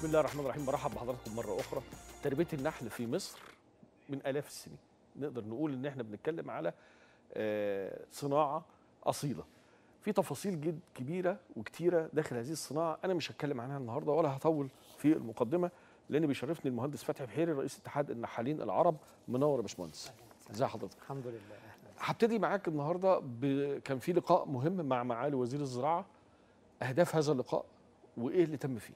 بسم الله الرحمن الرحيم برحب بحضراتكم مرة أخرى تربية النحل في مصر من آلاف السنين نقدر نقول إن إحنا بنتكلم على آه، صناعة أصيلة في تفاصيل جد كبيرة وكتيرة داخل هذه الصناعة أنا مش هتكلم عنها النهاردة ولا هطول في المقدمة لأن بيشرفني المهندس فتحي بحيري رئيس اتحاد النحالين العرب منور يا باشمهندس ازي حضرتك الحمد لله هبتدي معاك النهارده ب... كان في لقاء مهم مع معالي وزير الزراعه اهداف هذا اللقاء وايه اللي تم فيه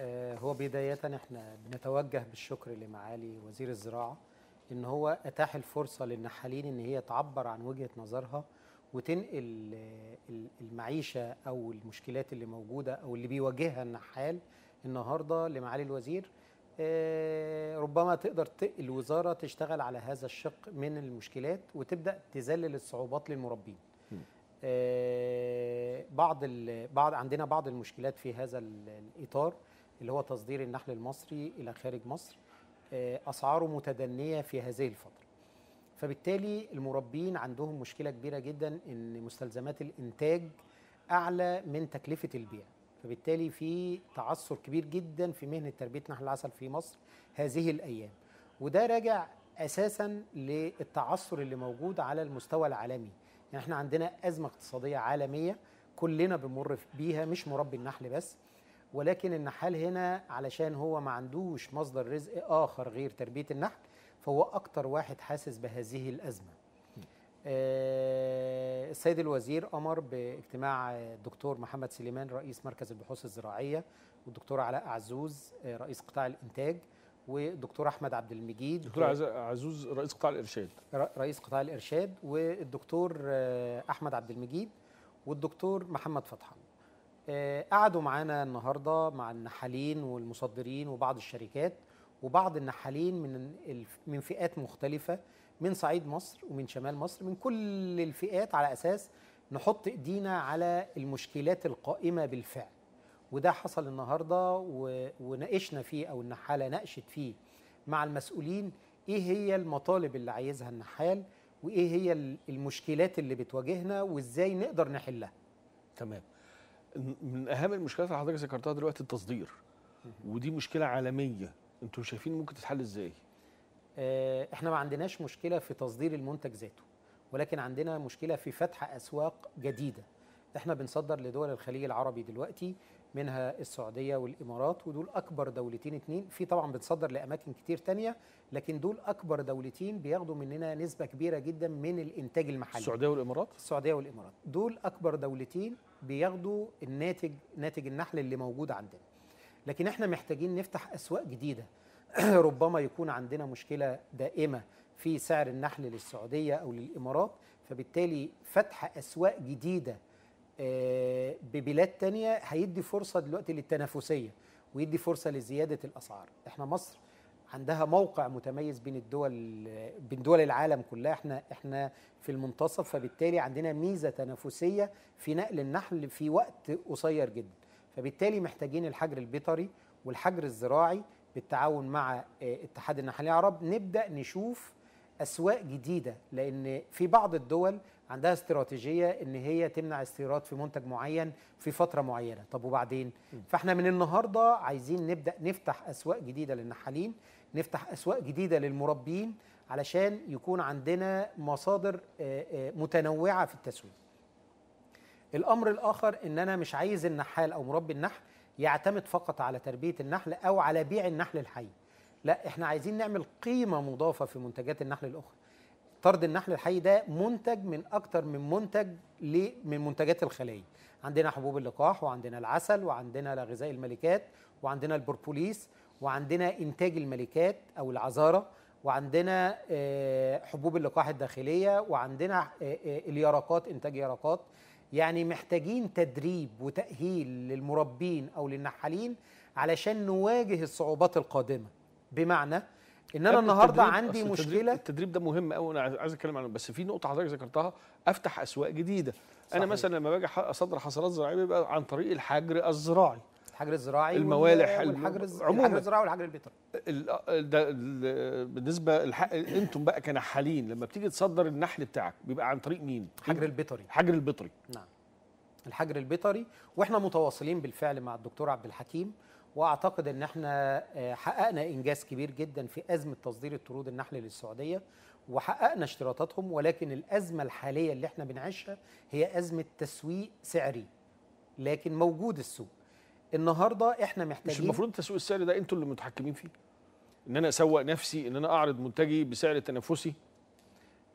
آه، هو بداية احنا بنتوجه بالشكر لمعالي وزير الزراعة ان هو اتاح الفرصة للنحالين ان هي تعبر عن وجهة نظرها وتنقل آه، المعيشة او المشكلات اللي موجودة او اللي بيواجهها النحال النهاردة لمعالي الوزير آه، ربما تقدر الوزارة تشتغل على هذا الشق من المشكلات وتبدأ تذلل الصعوبات للمربين بعض بعض عندنا بعض المشكلات في هذا الاطار اللي هو تصدير النحل المصري الى خارج مصر آه، اسعاره متدنيه في هذه الفتره فبالتالي المربين عندهم مشكله كبيره جدا ان مستلزمات الانتاج اعلى من تكلفه البيع فبالتالي في تعثر كبير جدا في مهنه تربيه نحل العسل في مصر هذه الايام وده راجع اساسا للتعثر اللي موجود على المستوى العالمي يعني احنا عندنا ازمه اقتصاديه عالميه كلنا بنمر بيها مش مربي النحل بس ولكن النحال هنا علشان هو ما عندوش مصدر رزق اخر غير تربيه النحل فهو اكتر واحد حاسس بهذه الازمه آه، السيد الوزير امر باجتماع الدكتور محمد سليمان رئيس مركز البحوث الزراعيه والدكتور علاء عزوز آه، رئيس قطاع الانتاج والدكتور احمد عبد المجيد دكتور عزوز رئيس قطاع الارشاد رئيس قطاع الارشاد والدكتور آه، احمد عبد المجيد والدكتور محمد فتحان آه، قعدوا معانا النهارده مع النحالين والمصدرين وبعض الشركات وبعض النحالين من من فئات مختلفه من صعيد مصر ومن شمال مصر من كل الفئات على اساس نحط ايدينا على المشكلات القائمه بالفعل وده حصل النهارده وناقشنا فيه او النحاله ناقشت فيه مع المسؤولين ايه هي المطالب اللي عايزها النحال وايه هي المشكلات اللي بتواجهنا وازاي نقدر نحلها تمام من اهم المشكلات اللي حضرتك ذكرتها دلوقتي التصدير ودي مشكله عالميه انتم شايفين ممكن تتحل ازاي آه، احنا ما عندناش مشكله في تصدير المنتج ذاته ولكن عندنا مشكله في فتح اسواق جديده احنا بنصدر لدول الخليج العربي دلوقتي منها السعوديه والامارات ودول اكبر دولتين اتنين في طبعا بتصدر لاماكن كتير تانية لكن دول اكبر دولتين بياخدوا مننا نسبه كبيره جدا من الانتاج المحلي السعوديه والامارات السعوديه والامارات دول اكبر دولتين بياخدوا الناتج ناتج النحل اللي موجود عندنا لكن احنا محتاجين نفتح اسواق جديده ربما يكون عندنا مشكله دائمه في سعر النحل للسعوديه او للامارات فبالتالي فتح اسواق جديده آه، ببلاد تانية هيدي فرصة دلوقتي للتنافسية ويدي فرصة لزيادة الأسعار احنا مصر عندها موقع متميز بين الدول بين دول العالم كلها احنا احنا في المنتصف فبالتالي عندنا ميزه تنافسيه في نقل النحل في وقت قصير جدا فبالتالي محتاجين الحجر البيطري والحجر الزراعي بالتعاون مع آه، اتحاد النحل العرب نبدا نشوف اسواق جديده لان في بعض الدول عندها استراتيجيه ان هي تمنع استيراد في منتج معين في فتره معينه طب وبعدين فاحنا من النهارده عايزين نبدا نفتح اسواق جديده للنحالين نفتح اسواق جديده للمربين علشان يكون عندنا مصادر آه، آه، متنوعه في التسويق الامر الاخر ان انا مش عايز النحال او مربي النحل يعتمد فقط على تربيه النحل او على بيع النحل الحي لا احنا عايزين نعمل قيمه مضافه في منتجات النحل الاخرى طرد النحل الحي ده منتج من اكتر من منتج من منتجات الخلايا عندنا حبوب اللقاح وعندنا العسل وعندنا غذاء الملكات وعندنا البربوليس وعندنا انتاج الملكات او العذاره وعندنا آه، حبوب اللقاح الداخليه وعندنا آه، آه، اليرقات انتاج يرقات يعني محتاجين تدريب وتاهيل للمربين او للنحالين علشان نواجه الصعوبات القادمه بمعنى ان انا النهارده عندي مشكله التدريب ده مهم قوي انا عايز اتكلم عنه بس في نقطه حضرتك ذكرتها افتح اسواق جديده صحيح. انا مثلا لما باجي اصدر حصلات زراعيه بيبقى عن طريق الحجر الزراعي الحجر الزراعي الموالح عموما الحجر الزراعي والحجر البيطري ده بالنسبه انتم بقى كنحالين لما بتيجي تصدر النحل بتاعك بيبقى عن طريق مين؟ حجر البيطري حجر البيطري نعم الحجر البيطري واحنا متواصلين بالفعل مع الدكتور عبد الحكيم واعتقد ان احنا آه، حققنا انجاز كبير جدا في ازمه تصدير الطرود النحل للسعوديه وحققنا اشتراطاتهم ولكن الازمه الحاليه اللي احنا بنعيشها هي ازمه تسويق سعري لكن موجود السوق النهارده احنا محتاجين مش المفروض التسويق السعري ده انتوا اللي متحكمين فيه ان انا اسوق نفسي ان انا اعرض منتجي بسعر تنافسي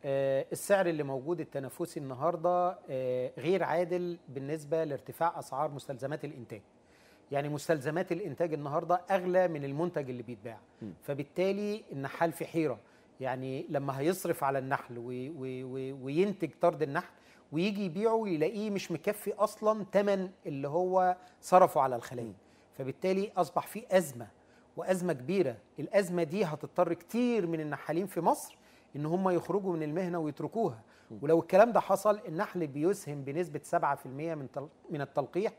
آه، السعر اللي موجود التنافسي النهارده آه، غير عادل بالنسبه لارتفاع اسعار مستلزمات الانتاج يعني مستلزمات الانتاج النهارده اغلى من المنتج اللي بيتباع فبالتالي النحال في حيره يعني لما هيصرف على النحل وينتج طرد النحل ويجي يبيعه يلاقيه مش مكفي اصلا ثمن اللي هو صرفه على الخلايا فبالتالي اصبح في ازمه وازمه كبيره الازمه دي هتضطر كتير من النحالين في مصر ان هم يخرجوا من المهنه ويتركوها ولو الكلام ده حصل النحل بيسهم بنسبه 7% من من التلقيح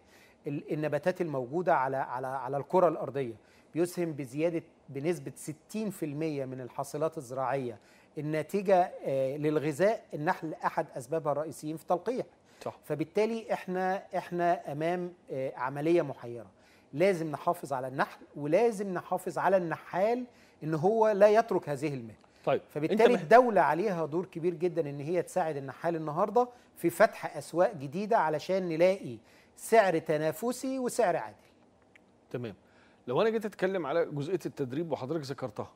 النباتات الموجوده على على على الكره الارضيه بيسهم بزياده بنسبه 60% من الحاصلات الزراعيه الناتجه آه، للغذاء النحل احد اسبابها الرئيسيين في التلقيح صح. فبالتالي احنا احنا امام آه، عمليه محيره لازم نحافظ على النحل ولازم نحافظ على النحال ان هو لا يترك هذه المهنه طيب فبالتالي الدوله عليها دور كبير جدا ان هي تساعد النحال النهارده في فتح اسواق جديده علشان نلاقي سعر تنافسي وسعر عادل تمام لو انا جيت اتكلم على جزئيه التدريب وحضرتك ذكرتها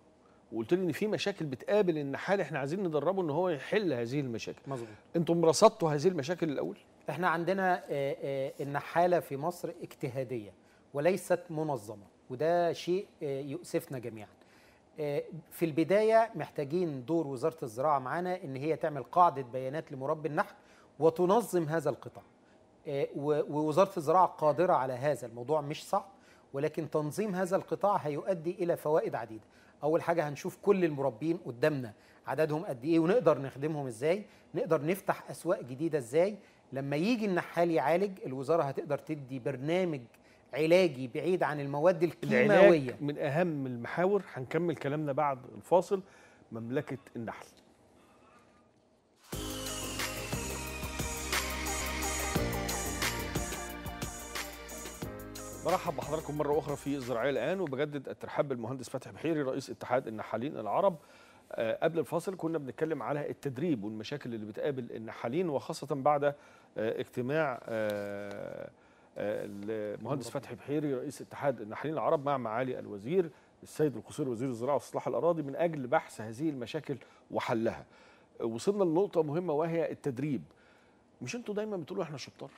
وقلت لي ان في مشاكل بتقابل النحال احنا عايزين ندربه ان هو يحل هذه المشاكل مظبوط انتم رصدتوا هذه المشاكل الاول احنا عندنا آه، آه، النحاله في مصر اجتهاديه وليست منظمه وده شيء آه، يؤسفنا جميعا في البدايه محتاجين دور وزاره الزراعه معانا ان هي تعمل قاعده بيانات لمربي النحل وتنظم هذا القطاع آه، ووزاره الزراعه قادره على هذا الموضوع مش صعب ولكن تنظيم هذا القطاع هيؤدي الى فوائد عديده اول حاجه هنشوف كل المربين قدامنا عددهم قد ايه ونقدر نخدمهم ازاي نقدر نفتح اسواق جديده ازاي لما يجي النحال يعالج الوزاره هتقدر تدي برنامج علاجي بعيد عن المواد الكيماويه من اهم المحاور هنكمل كلامنا بعد الفاصل مملكه النحل مرحب بحضراتكم مرة أخرى في الزراعية الآن وبجدد الترحاب بالمهندس فتحي بحيري رئيس اتحاد النحالين العرب آه، قبل الفاصل كنا بنتكلم على التدريب والمشاكل اللي بتقابل النحالين وخاصة بعد آه، اجتماع آه، المهندس فتحي بحيري رئيس اتحاد النحلين العرب مع معالي الوزير السيد القصير وزير الزراعه والصلاح الاراضي من اجل بحث هذه المشاكل وحلها. وصلنا لنقطه مهمه وهي التدريب. مش انتوا دايما بتقولوا احنا شطار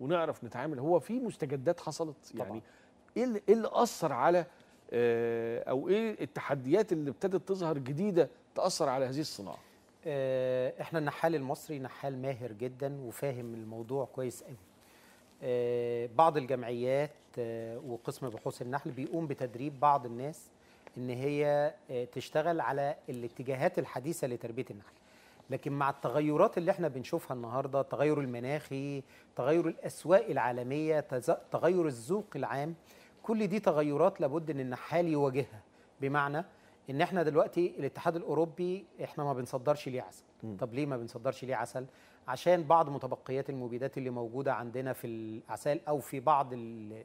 ونعرف نتعامل هو في مستجدات حصلت طبعا. يعني إيه اللي إيه اثر على آه، او ايه التحديات اللي ابتدت تظهر جديده تاثر على هذه الصناعه؟ آه، احنا النحال المصري نحال ماهر جدا وفاهم الموضوع كويس قوي. آه، بعض الجمعيات آه، وقسم بحوث النحل بيقوم بتدريب بعض الناس ان هي آه، تشتغل على الاتجاهات الحديثه لتربيه النحل لكن مع التغيرات اللي احنا بنشوفها النهارده التغير المناخي تغير الاسواق العالميه تغير الذوق العام كل دي تغيرات لابد ان النحال يواجهها بمعنى ان احنا دلوقتي الاتحاد الاوروبي احنا ما بنصدرش ليه عسل طب ليه ما بنصدرش ليه عسل عشان بعض متبقيات المبيدات اللي موجوده عندنا في الاعسال او في بعض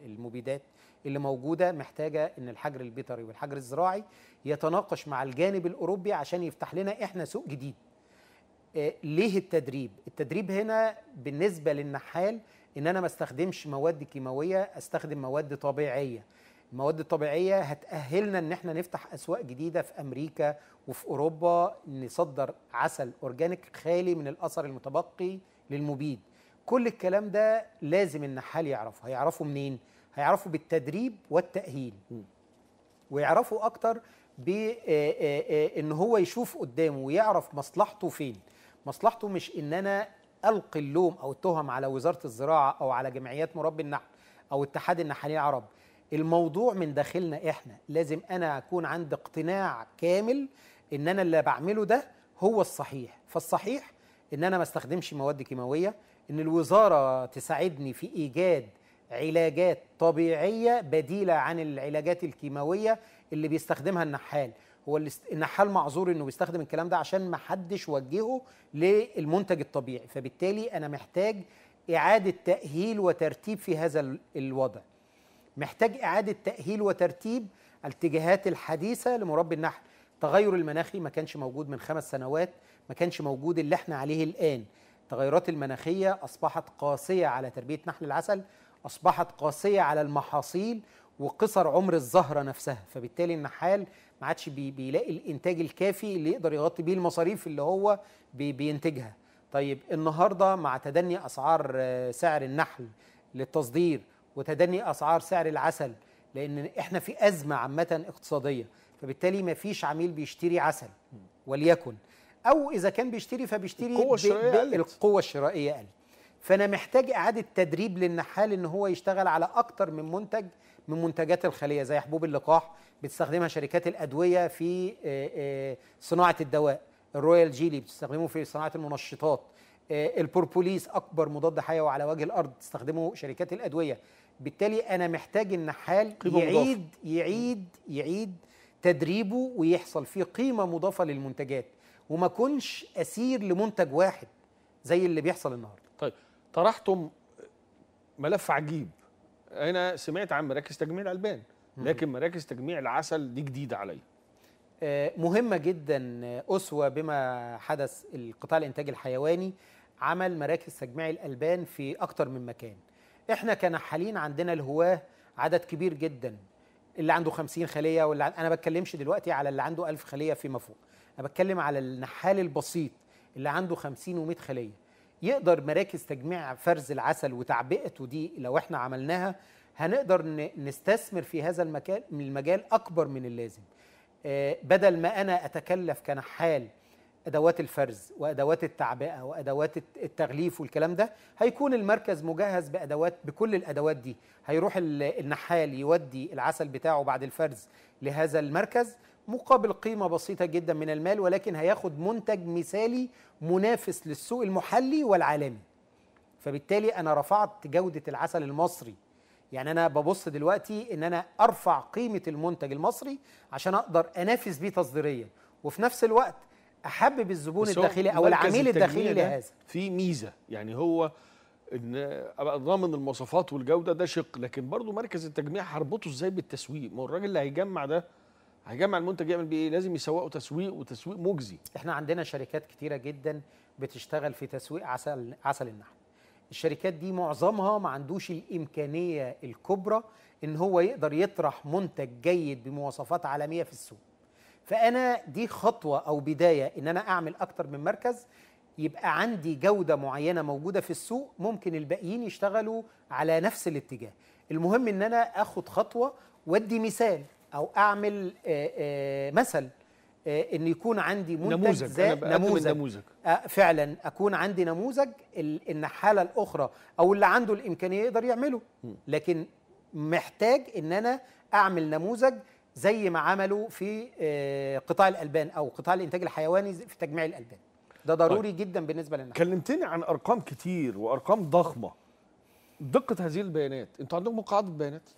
المبيدات اللي موجوده محتاجه ان الحجر البيطري والحجر الزراعي يتناقش مع الجانب الاوروبي عشان يفتح لنا احنا سوق جديد. آه، ليه التدريب؟ التدريب هنا بالنسبه للنحال ان انا ما استخدمش مواد كيماويه استخدم مواد طبيعيه المواد الطبيعيه هتاهلنا ان احنا نفتح اسواق جديده في امريكا وفي اوروبا نصدر عسل اورجانيك خالي من الاثر المتبقي للمبيد كل الكلام ده لازم النحال يعرفه هيعرفه منين هيعرفه بالتدريب والتاهيل ويعرفه اكتر ب ان هو يشوف قدامه ويعرف مصلحته فين مصلحته مش ان انا القي اللوم او التهم على وزاره الزراعه او على جمعيات مربي النحل او اتحاد النحالين العرب الموضوع من داخلنا احنا لازم انا اكون عندي اقتناع كامل ان انا اللي بعمله ده هو الصحيح فالصحيح ان انا ما استخدمش مواد كيماويه ان الوزاره تساعدني في ايجاد علاجات طبيعيه بديله عن العلاجات الكيماويه اللي بيستخدمها النحال هو النحال معذور انه بيستخدم الكلام ده عشان ما حدش وجهه للمنتج الطبيعي فبالتالي انا محتاج اعاده تاهيل وترتيب في هذا الوضع محتاج إعادة تأهيل وترتيب الاتجاهات الحديثة لمربي النحل التغير المناخي ما كانش موجود من خمس سنوات ما كانش موجود اللي احنا عليه الآن التغيرات المناخية أصبحت قاسية على تربية نحل العسل أصبحت قاسية على المحاصيل وقصر عمر الزهرة نفسها فبالتالي النحال ما عادش بيلاقي الإنتاج الكافي اللي يقدر يغطي بيه المصاريف اللي هو بينتجها طيب النهاردة مع تدني أسعار آه، سعر النحل للتصدير وتدني اسعار سعر العسل لان احنا في ازمه عامه اقتصاديه فبالتالي ما فيش عميل بيشتري عسل وليكن او اذا كان بيشتري فبيشتري القوه الشرائيه قلت القوه الشرائيه قلت فانا محتاج اعاده تدريب للنحال ان هو يشتغل على اكتر من منتج من منتجات الخليه زي حبوب اللقاح بتستخدمها شركات الادويه في آه، آه، صناعه الدواء الرويال جيلي بتستخدمه في صناعه المنشطات آه، البوربوليس اكبر مضاد حيوي على وجه الارض تستخدمه شركات الادويه بالتالي انا محتاج النحال يعيد يعيد يعيد تدريبه ويحصل فيه قيمه مضافه للمنتجات وما اكونش اسير لمنتج واحد زي اللي بيحصل النهارده طيب طرحتم ملف عجيب انا سمعت عن مراكز تجميع الالبان لكن مراكز تجميع العسل دي جديده عليا آه، مهمه جدا اسوه بما حدث القطاع الانتاج الحيواني عمل مراكز تجميع الالبان في اكتر من مكان احنا كنحالين عندنا الهواه عدد كبير جدا اللي عنده 50 خليه واللي عن... انا بتكلمش دلوقتي على اللي عنده 1000 خليه فيما فوق انا بتكلم على النحال البسيط اللي عنده 50 و100 خليه يقدر مراكز تجميع فرز العسل وتعبئته دي لو احنا عملناها هنقدر نستثمر في هذا المكان المجال اكبر من اللازم آه، بدل ما انا اتكلف كنحال ادوات الفرز وادوات التعبئه وادوات التغليف والكلام ده هيكون المركز مجهز بادوات بكل الادوات دي هيروح النحال يودي العسل بتاعه بعد الفرز لهذا المركز مقابل قيمه بسيطه جدا من المال ولكن هياخد منتج مثالي منافس للسوق المحلي والعالمي فبالتالي انا رفعت جوده العسل المصري يعني انا ببص دلوقتي ان انا ارفع قيمه المنتج المصري عشان اقدر انافس بيه تصديريا وفي نفس الوقت احبب الزبون الداخلي او العميل الداخلي لهذا في ميزه يعني هو ان ابقى ضامن المواصفات والجوده ده شق لكن برضه مركز التجميع هربطه ازاي بالتسويق ما هو الراجل اللي هيجمع ده هيجمع المنتج يعمل بيه ايه لازم يسوقه تسويق وتسويق مجزي احنا عندنا شركات كتيره جدا بتشتغل في تسويق عسل عسل النحل الشركات دي معظمها ما عندوش الامكانيه الكبرى ان هو يقدر يطرح منتج جيد بمواصفات عالميه في السوق فانا دي خطوه او بدايه ان انا اعمل اكتر من مركز يبقى عندي جوده معينه موجوده في السوق ممكن الباقيين يشتغلوا على نفس الاتجاه المهم ان انا اخد خطوه وادي مثال او اعمل آآ آه، آآ آه، مثل آآ آه، ان يكون عندي منتج نموذج أنا نموذج, نموذج. فعلا اكون عندي نموذج ان الحاله الاخرى او اللي عنده الامكانيه يقدر يعمله لكن محتاج ان انا اعمل نموذج زي ما عملوا في آه، قطاع الالبان او قطاع الانتاج الحيواني في تجميع الالبان ده طيب. ضروري طيب. جدا بالنسبه لنا كلمتني عن ارقام كتير وارقام ضخمه دقه هذه البيانات انتوا عندكم قاعده بيانات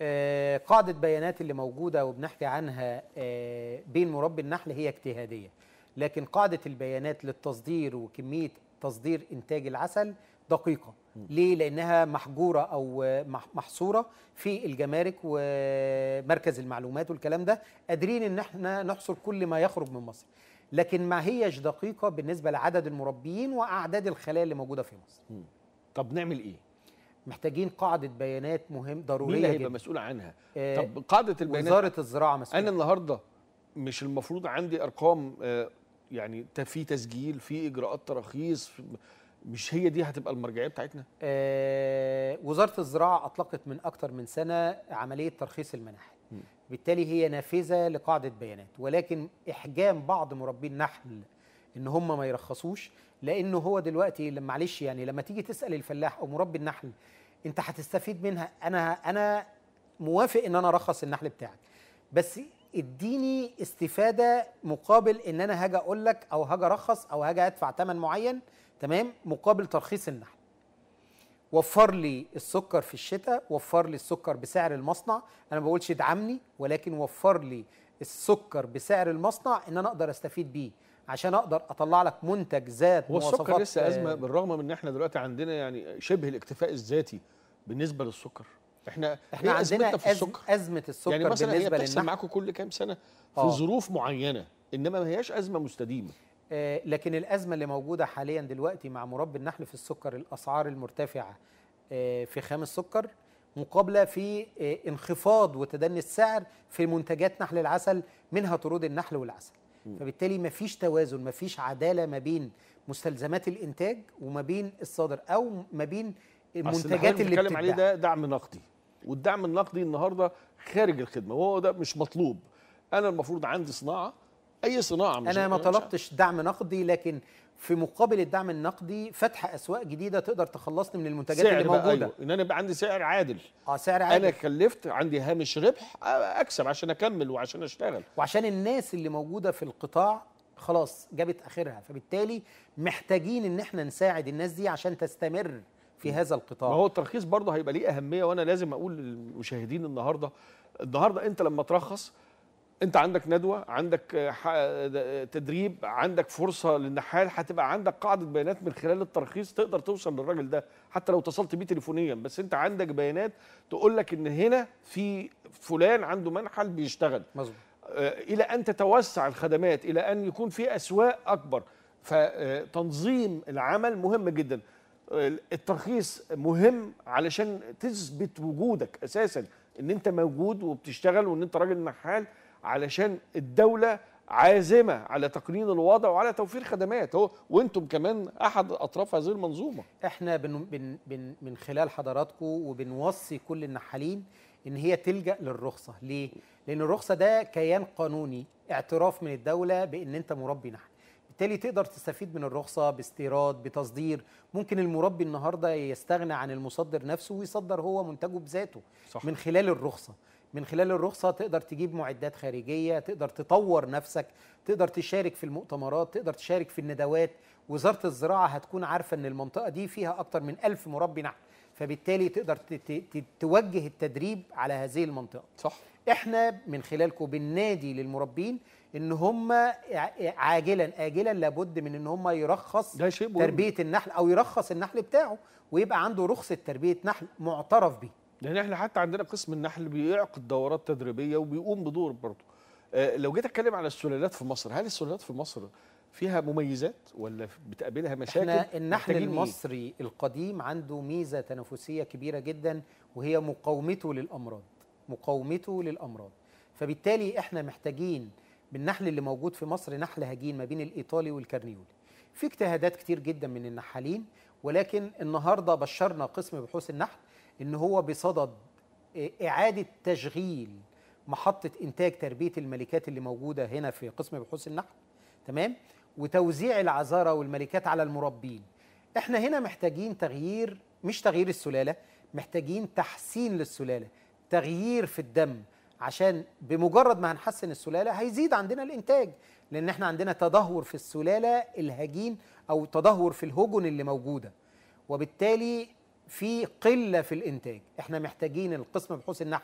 آه، قاعده بيانات اللي موجوده وبنحكي عنها آه، بين مربي النحل هي اجتهاديه لكن قاعده البيانات للتصدير وكميه تصدير انتاج العسل دقيقه ليه لانها محجوره او محصوره في الجمارك ومركز المعلومات والكلام ده قادرين ان احنا نحصر كل ما يخرج من مصر لكن ما هيش دقيقه بالنسبه لعدد المربيين واعداد الخلايا اللي موجوده في مصر مم. طب نعمل ايه محتاجين قاعده بيانات مهم ضروريه مين هيبقى مسؤول عنها آه طب قاعده البيانات وزاره الزراعه مسؤوله انا النهارده مش المفروض عندي ارقام آه يعني في تسجيل في اجراءات تراخيص مش هي دي هتبقى المرجعيه بتاعتنا؟ آه وزاره الزراعه اطلقت من اكتر من سنه عمليه ترخيص المناحل. بالتالي هي نافذه لقاعده بيانات ولكن احجام بعض مربي النحل ان هم ما يرخصوش لانه هو دلوقتي معلش يعني لما تيجي تسال الفلاح او مربي النحل انت هتستفيد منها انا انا موافق ان انا ارخص النحل بتاعك بس اديني استفاده مقابل ان انا هاجي اقول لك او هاجي ارخص او هاجي ادفع ثمن معين تمام مقابل ترخيص النحل وفر لي السكر في الشتاء وفر لي السكر بسعر المصنع انا ما بقولش ادعمني ولكن وفر لي السكر بسعر المصنع ان انا اقدر استفيد بيه عشان اقدر اطلع لك منتج ذات مواصفات والسكر لسه ازمه بالرغم من ان احنا دلوقتي عندنا يعني شبه الاكتفاء الذاتي بالنسبه للسكر احنا احنا إيه عندنا في السكر ازمه السكر يعني مثلا بالنسبه هي معاكم كل كام سنه في آه. ظروف معينه انما ما هياش ازمه مستديمه آه، لكن الازمه اللي موجوده حاليا دلوقتي مع مربي النحل في السكر الاسعار المرتفعه آه، في خام السكر مقابله في آه، انخفاض وتدني السعر في منتجات نحل العسل منها طرود النحل والعسل فبالتالي مفيش توازن مفيش عداله ما بين مستلزمات الانتاج وما بين الصادر او ما بين المنتجات اللي بتتكلم عليه ده دعم نقدي والدعم النقدي النهارده خارج الخدمه وهو ده مش مطلوب انا المفروض عندي صناعه اي صناعه مش انا ما طلبتش دعم نقدي لكن في مقابل الدعم النقدي فتح اسواق جديده تقدر تخلصني من المنتجات اللي موجوده أيوة. ان انا يبقى عندي سعر عادل اه سعر عادل انا كلفت عندي هامش ربح اكسب عشان اكمل وعشان اشتغل وعشان الناس اللي موجوده في القطاع خلاص جابت اخرها فبالتالي محتاجين ان احنا نساعد الناس دي عشان تستمر في هذا القطاع ما هو الترخيص برضه هيبقى ليه اهميه وانا لازم اقول للمشاهدين النهارده النهارده انت لما ترخص انت عندك ندوه عندك آه، آه، تدريب عندك فرصه للنحال هتبقى عندك قاعده بيانات من خلال الترخيص تقدر توصل للراجل ده حتى لو اتصلت بيه تليفونيا بس انت عندك بيانات تقول لك ان هنا في فلان عنده منحل بيشتغل مظبوط آه، الى ان تتوسع الخدمات الى ان يكون في اسواق اكبر فتنظيم العمل مهم جدا الترخيص مهم علشان تثبت وجودك اساسا ان انت موجود وبتشتغل وان انت راجل نحال علشان الدولة عازمة على تقنين الوضع وعلى توفير خدمات هو وانتم كمان أحد أطراف هذه المنظومة احنا بن بن بن من خلال حضراتكم وبنوصي كل النحالين ان هي تلجا للرخصه ليه لان الرخصه ده كيان قانوني اعتراف من الدوله بان انت مربي نحل بالتالي تقدر تستفيد من الرخصه باستيراد بتصدير ممكن المربي النهارده يستغنى عن المصدر نفسه ويصدر هو منتجه بذاته صح. من خلال الرخصه من خلال الرخصة تقدر تجيب معدات خارجية تقدر تطور نفسك تقدر تشارك في المؤتمرات تقدر تشارك في الندوات وزارة الزراعة هتكون عارفة أن المنطقة دي فيها أكتر من ألف مربي نحل فبالتالي تقدر توجه التدريب على هذه المنطقة صح احنا من خلالكم بالنادي للمربين ان هم عاجلا اجلا لابد من ان هم يرخص تربيه النحل او يرخص النحل بتاعه ويبقى عنده رخصه تربيه نحل معترف بيه لان احنا حتى عندنا قسم النحل بيعقد دورات تدريبيه وبيقوم بدور برضه آه، لو جيت اتكلم على السلالات في مصر هل السلالات في مصر فيها مميزات ولا بتقابلها مشاكل احنا النحل إيه؟ المصري إيه؟ القديم عنده ميزه تنافسيه كبيره جدا وهي مقاومته للامراض مقاومته للامراض فبالتالي احنا محتاجين بالنحل اللي موجود في مصر نحل هجين ما بين الايطالي والكرنيولي في اجتهادات كتير جدا من النحالين ولكن النهارده بشرنا قسم بحوث النحل ان هو بصدد اعاده تشغيل محطه انتاج تربيه الملكات اللي موجوده هنا في قسم بحوث النحل تمام وتوزيع العذاره والملكات على المربين احنا هنا محتاجين تغيير مش تغيير السلاله محتاجين تحسين للسلاله تغيير في الدم عشان بمجرد ما هنحسن السلاله هيزيد عندنا الانتاج لان احنا عندنا تدهور في السلاله الهجين او تدهور في الهجن اللي موجوده وبالتالي في قله في الانتاج احنا محتاجين القسم بحوث النحل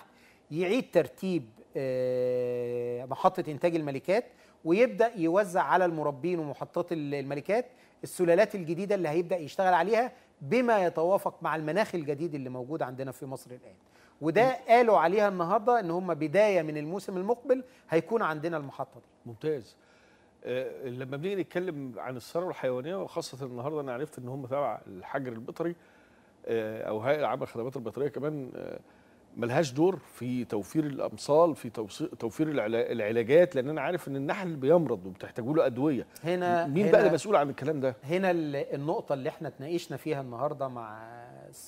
يعيد ترتيب آه، محطه انتاج الملكات ويبدا يوزع على المربين ومحطات الملكات السلالات الجديده اللي هيبدا يشتغل عليها بما يتوافق مع المناخ الجديد اللي موجود عندنا في مصر الان وده قالوا عليها النهارده ان هم بدايه من الموسم المقبل هيكون عندنا المحطه دي ممتاز آه، لما بنيجي نتكلم عن الثروه الحيوانيه وخاصه النهارده انا عرفت ان هم تبع الحجر البيطري آه، او هيئه العامه للخدمات البطاريه كمان آه، ملهاش دور في توفير الامصال في توفير العلاجات لان انا عارف ان النحل بيمرض وبتحتاجوا له ادويه هنا مين هنا بقى المسؤول عن الكلام ده هنا النقطه اللي احنا اتناقشنا فيها النهارده مع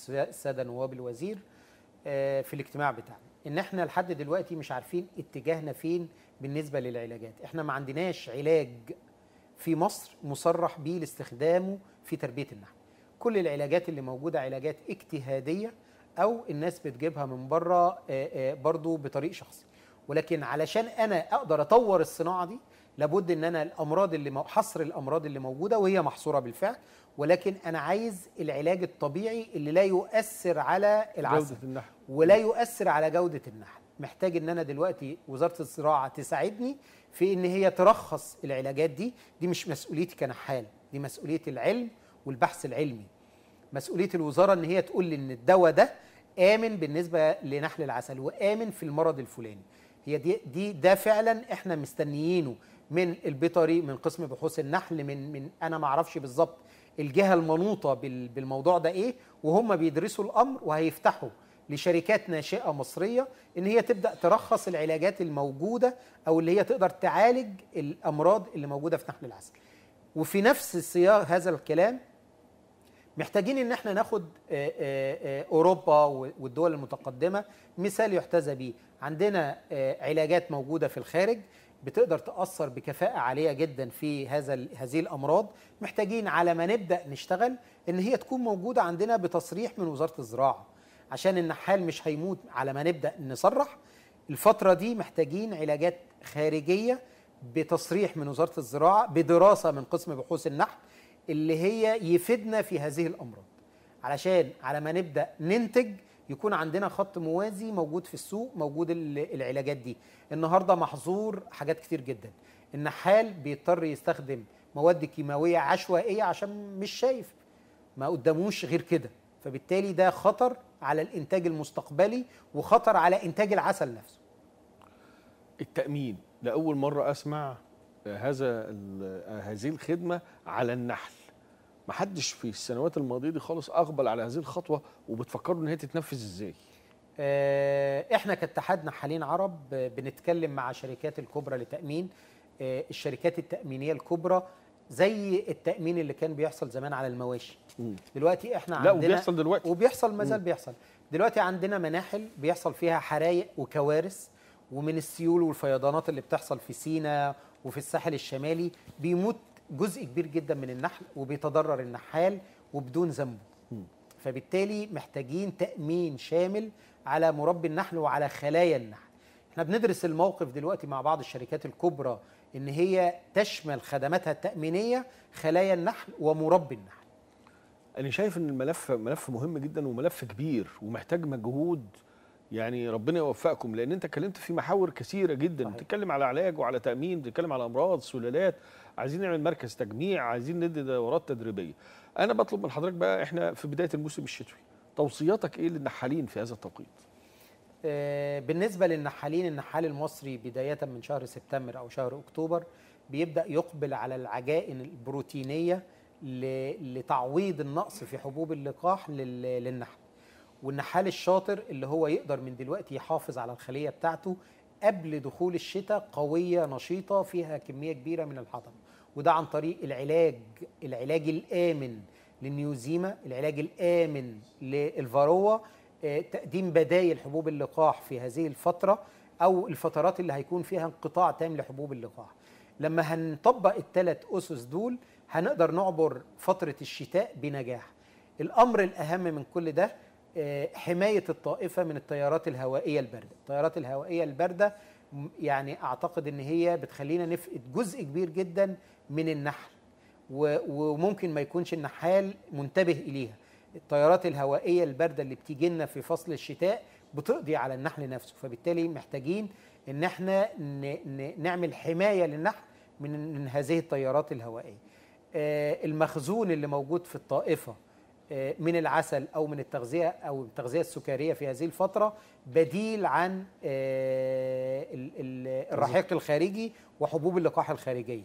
الساده نواب الوزير آه، في الاجتماع بتاعنا ان احنا لحد دلوقتي مش عارفين اتجاهنا فين بالنسبه للعلاجات احنا ما عندناش علاج في مصر مصرح بيه لاستخدامه في تربيه النحل كل العلاجات اللي موجوده علاجات اجتهاديه او الناس بتجيبها من بره آه، آه، برضو بطريق شخصي ولكن علشان انا اقدر اطور الصناعه دي لابد ان انا الامراض اللي حصر الامراض اللي موجوده وهي محصوره بالفعل ولكن انا عايز العلاج الطبيعي اللي لا يؤثر على العسل جودة النحل. ولا يؤثر على جوده النحل محتاج ان انا دلوقتي وزاره الزراعه تساعدني في ان هي ترخص العلاجات دي دي مش مسؤوليتي كنحال دي مسؤوليه العلم والبحث العلمي مسؤوليه الوزاره ان هي تقول لي ان الدواء ده امن بالنسبه لنحل العسل وامن في المرض الفلاني هي دي, دي ده فعلا احنا مستنيينه من البيطري من قسم بحوث النحل من من انا ما اعرفش بالظبط الجهه المنوطه بالموضوع ده ايه وهم بيدرسوا الامر وهيفتحوا لشركات ناشئه مصريه ان هي تبدا ترخص العلاجات الموجوده او اللي هي تقدر تعالج الامراض اللي موجوده في نحل العسل وفي نفس السياق هذا الكلام محتاجين ان احنا ناخد آه، آه، آه، اوروبا والدول المتقدمه مثال يحتذى بيه عندنا علاجات موجوده في الخارج بتقدر تاثر بكفاءه عاليه جدا في هذا هذه الامراض محتاجين على ما نبدا نشتغل ان هي تكون موجوده عندنا بتصريح من وزاره الزراعه عشان النحال مش هيموت على ما نبدا نصرح الفتره دي محتاجين علاجات خارجيه بتصريح من وزاره الزراعه بدراسه من قسم بحوث النحل اللي هي يفيدنا في هذه الامراض علشان على ما نبدا ننتج يكون عندنا خط موازي موجود في السوق موجود العلاجات دي النهارده محظور حاجات كتير جدا النحال بيضطر يستخدم مواد كيماويه عشوائيه عشان مش شايف ما قداموش غير كده فبالتالي ده خطر على الانتاج المستقبلي وخطر على انتاج العسل نفسه التامين لاول مره اسمع هذا هذه الخدمه على النحل ما حدش في السنوات الماضيه دي خالص اقبل على هذه الخطوه وبتفكروا ان هي تتنفذ ازاي آه، احنا كاتحاد نحالين عرب بنتكلم مع شركات الكبرى لتامين آه، الشركات التامينيه الكبرى زي التامين اللي كان بيحصل زمان على المواشي دلوقتي احنا عندنا لا وبيحصل دلوقتي وبيحصل ما زال بيحصل دلوقتي عندنا مناحل بيحصل فيها حرايق وكوارث ومن السيول والفيضانات اللي بتحصل في سينا وفي الساحل الشمالي بيموت جزء كبير جدا من النحل وبيتضرر النحال وبدون ذنبه فبالتالي محتاجين تأمين شامل على مربي النحل وعلى خلايا النحل احنا بندرس الموقف دلوقتي مع بعض الشركات الكبرى ان هي تشمل خدماتها التأمينية خلايا النحل ومربي النحل انا شايف ان الملف ملف مهم جدا وملف كبير ومحتاج مجهود يعني ربنا يوفقكم لان انت اتكلمت في محاور كثيره جدا بتتكلم على علاج وعلى تامين بتتكلم على امراض سلالات عايزين نعمل مركز تجميع عايزين ندي دورات تدريبيه انا بطلب من حضرتك بقى احنا في بدايه الموسم الشتوي توصياتك ايه للنحالين في هذا التوقيت آه، بالنسبه للنحالين النحال المصري بدايه من شهر سبتمبر او شهر اكتوبر بيبدا يقبل على العجائن البروتينيه لتعويض النقص في حبوب اللقاح للنحل والنحال الشاطر اللي هو يقدر من دلوقتي يحافظ على الخليه بتاعته قبل دخول الشتاء قويه نشيطه فيها كميه كبيره من الحطب وده عن طريق العلاج العلاج الامن للنيوزيما العلاج الامن للفاروه آه، تقديم بدايل حبوب اللقاح في هذه الفتره او الفترات اللي هيكون فيها انقطاع تام لحبوب اللقاح لما هنطبق الثلاث اسس دول هنقدر نعبر فتره الشتاء بنجاح الامر الاهم من كل ده آه، حمايه الطائفه من التيارات الهوائيه البارده، التيارات الهوائيه البارده يعني اعتقد ان هي بتخلينا نفقد جزء كبير جدا من النحل وممكن ما يكونش النحال منتبه اليها. التيارات الهوائيه البارده اللي بتيجي لنا في فصل الشتاء بتقضي على النحل نفسه، فبالتالي محتاجين ان احنا نعمل حمايه للنحل من هذه التيارات الهوائيه. آه، المخزون اللي موجود في الطائفه آه، من العسل او من التغذيه او التغذيه السكريه في هذه الفتره بديل عن آه، الرحيق الخارجي وحبوب اللقاح الخارجيه.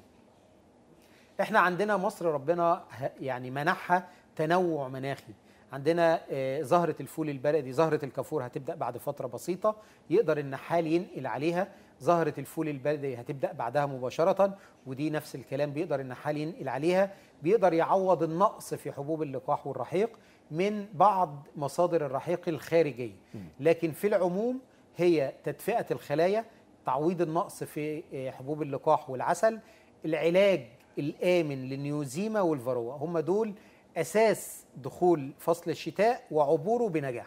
احنا عندنا مصر ربنا يعني منحها تنوع مناخي. عندنا آه، زهرة الفول البلدي زهرة الكافور هتبدأ بعد فترة بسيطة يقدر النحال ينقل عليها ظهرت الفول البلدي هتبدا بعدها مباشره ودي نفس الكلام بيقدر النحال ينقل عليها بيقدر يعوض النقص في حبوب اللقاح والرحيق من بعض مصادر الرحيق الخارجيه لكن في العموم هي تدفئه الخلايا تعويض النقص في آه، حبوب اللقاح والعسل العلاج الامن للنيوزيما والفروه هم دول اساس دخول فصل الشتاء وعبوره بنجاح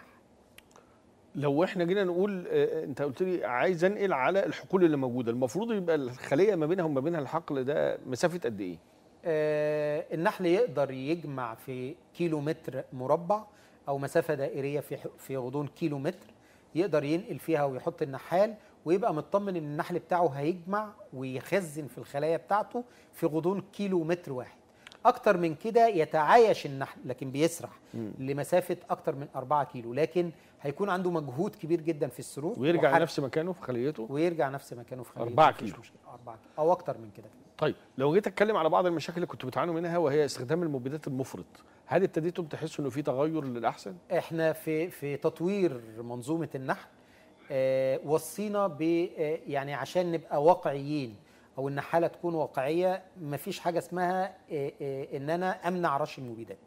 لو احنا جينا نقول آه، آه، انت قلت لي عايز انقل على الحقول اللي موجوده المفروض يبقى الخليه ما بينها وما بينها الحقل ده مسافه قد ايه آه النحل يقدر يجمع في كيلو متر مربع او مسافه دائريه في في غضون كيلو متر يقدر ينقل فيها ويحط النحال ويبقى مطمن ان النحل بتاعه هيجمع ويخزن في الخلايا بتاعته في غضون كيلو متر واحد اكتر من كده يتعايش النحل لكن بيسرح م. لمسافه اكتر من 4 كيلو لكن هيكون عنده مجهود كبير جدا في السلوك ويرجع وحرق. نفس مكانه في خليته ويرجع نفس مكانه في خليته 4 كيلو 4 كيلو او اكتر من كده طيب لو جيت اتكلم على بعض المشاكل اللي كنتوا بتعانوا منها وهي استخدام المبيدات المفرط هل ابتديتم تحسوا انه في تغير للاحسن احنا في في تطوير منظومه النحل آه وصينا ب آه يعني عشان نبقى واقعيين او النحاله تكون واقعيه مفيش حاجه اسمها آه،, آه ان انا امنع رش المبيدات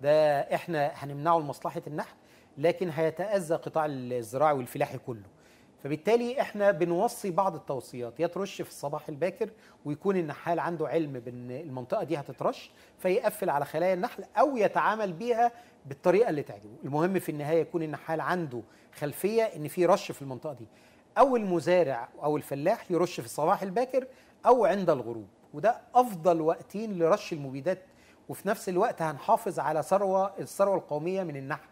ده احنا هنمنعه لمصلحه النحل لكن هيتاذى قطاع الزراعي والفلاحي كله فبالتالي احنا بنوصي بعض التوصيات يا ترش في الصباح الباكر ويكون النحال عنده علم بان المنطقه دي هتترش فيقفل على خلايا النحل او يتعامل بيها بالطريقه اللي تعجبه المهم في النهايه يكون النحال عنده خلفيه ان في رش في المنطقه دي او المزارع او الفلاح يرش في الصباح الباكر او عند الغروب وده افضل وقتين لرش المبيدات وفي نفس الوقت هنحافظ على ثروه الثروه القوميه من النحل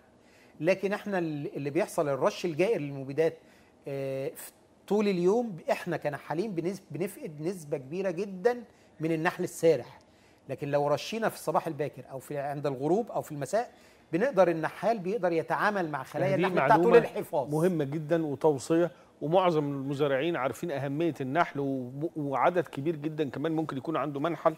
لكن احنا اللي بيحصل الرش الجائر للمبيدات آه، طول اليوم احنا كنحالين بنفقد نسبه كبيره جدا من النحل السارح لكن لو رشينا في الصباح الباكر او في عند الغروب او في المساء بنقدر النحال بيقدر يتعامل مع خلايا يعني النحل بتاعته للحفاظ مهمه جدا وتوصيه ومعظم المزارعين عارفين اهميه النحل وعدد كبير جدا كمان ممكن يكون عنده منحل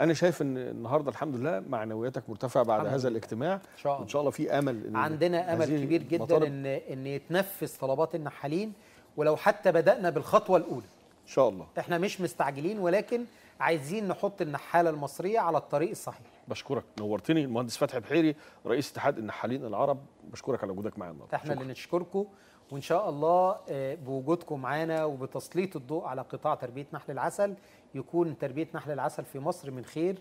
انا شايف ان النهارده الحمد لله معنوياتك مرتفعه بعد هذا الاجتماع ان شاء الله ان شاء الله في امل إن عندنا امل كبير جدا ان ان يتنفذ طلبات النحالين ولو حتى بدانا بالخطوه الاولى ان شاء الله احنا مش مستعجلين ولكن عايزين نحط النحاله المصريه على الطريق الصحيح بشكرك نورتني المهندس فتحي بحيري رئيس اتحاد النحالين العرب بشكرك على وجودك معانا النهارده احنا اللي نشكركم وان شاء الله آه، بوجودكم معانا وبتسليط الضوء على قطاع تربيه نحل العسل يكون تربيه نحل العسل في مصر من خير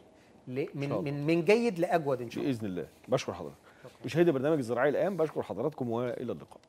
من من من جيد لاجود ان شاء الله باذن الله بشكر حضرتك مشاهدي برنامج الزراعي الان بشكر حضراتكم والى اللقاء